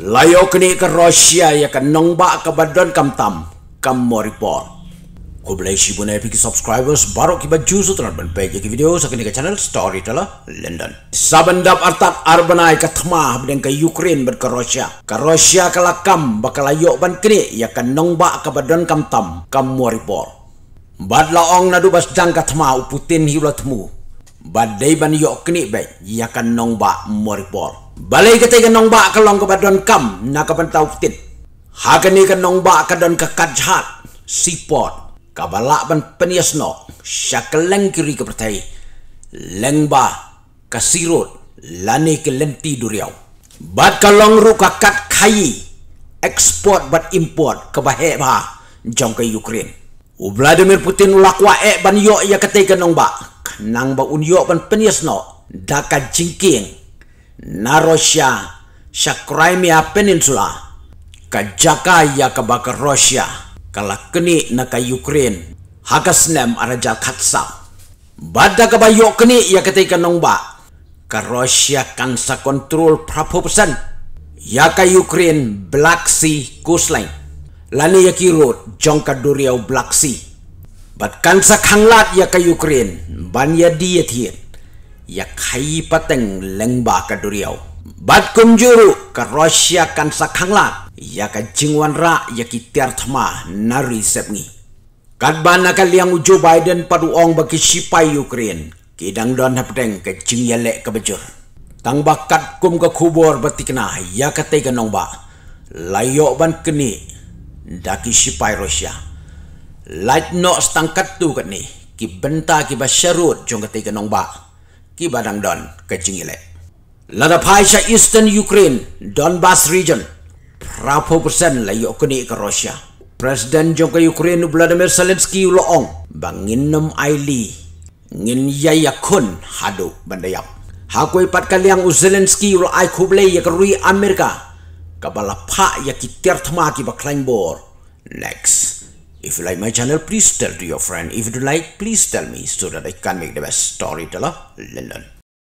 Layo kini ke Rusia ya ke nongba ke badan kam tam kam mo report. Ku beli si bunai pi subscribers baru ki baju so tenar ban page ki video sa kini ke channel story tala London. Saban dap artat arbanai ke temah ben ke Ukraine ber ke Rusia. Ke Rusia ke lakam bakal layo ban kini ya ke nongba ke badan kam tam kam mo report. Bad laong nadu bas jang ke uputin hiulat mu badai ban yok kini bai ia kan nong ba moripor balai kata ikan nong ba kalong ke badon kam nak kapan tau fitin hakan ikan nong ba ke don ke kajhat sipot kabalak ban penias no syakeleng kiri ke pertai leng ba ke sirut lani ke lenti duriau bat kalong ru ke kat kayi ekspor bad import ke bahek ba jong ke ukraine Vladimir Putin lakwa ek ban yok ia ketika ikan nong ba nang ba unyo pan penyes no daka jingking na Russia sa Crimea Peninsula kajaka ya kabaka Russia kala kini na ka Ukraine hakas nem araja katsa bada ka ba yo kini ya ketika nong ba ka Russia kang sa control prapopsan ya ka Ukraine Black Sea coastline lani ya kirot jongka duriau Black Sea บัดกันสักขังลาดยากยูเครนบัญญัดีเทียนยาไขปะตังเลงบากระดุเรียวบัดกุมจูรุกับรัสเซียกันสักขังลาดยากจิงวันระยากิเตียร์ทมานารีเซบงีกัดบานักเลียงอุจูไบเดนปารูองบักิชิปายยูเครนกิดังดอนฮับเดงกับจิงยาเล็กกับจูร์ตั้งบักกัดกุมกับคูบอร์บติกนายากเตกันองบาไลโยบันกนีดักิชิปายรัสเซีย Light no stangkat tu kat ni. Ki benta ki ba syarut jong kat ikan ba. Ki badang don ke jingile. Lada pai sya Eastern Ukraine, Donbass region. Prapo persen layo kuni ke Rusia. Presiden jong ke Ukraine Vladimir Zelensky uloong. Bangin nom aili. Ngin yaya kun hadu bandayap. Hako ipat kali yang Zelensky ulo ay kubli ya kerui Amerika. Kabala pak ya ki tertema ki ba Next. If you like my channel, please tell to your friend. If you like, please tell me so that I can make the best storyteller, Linden.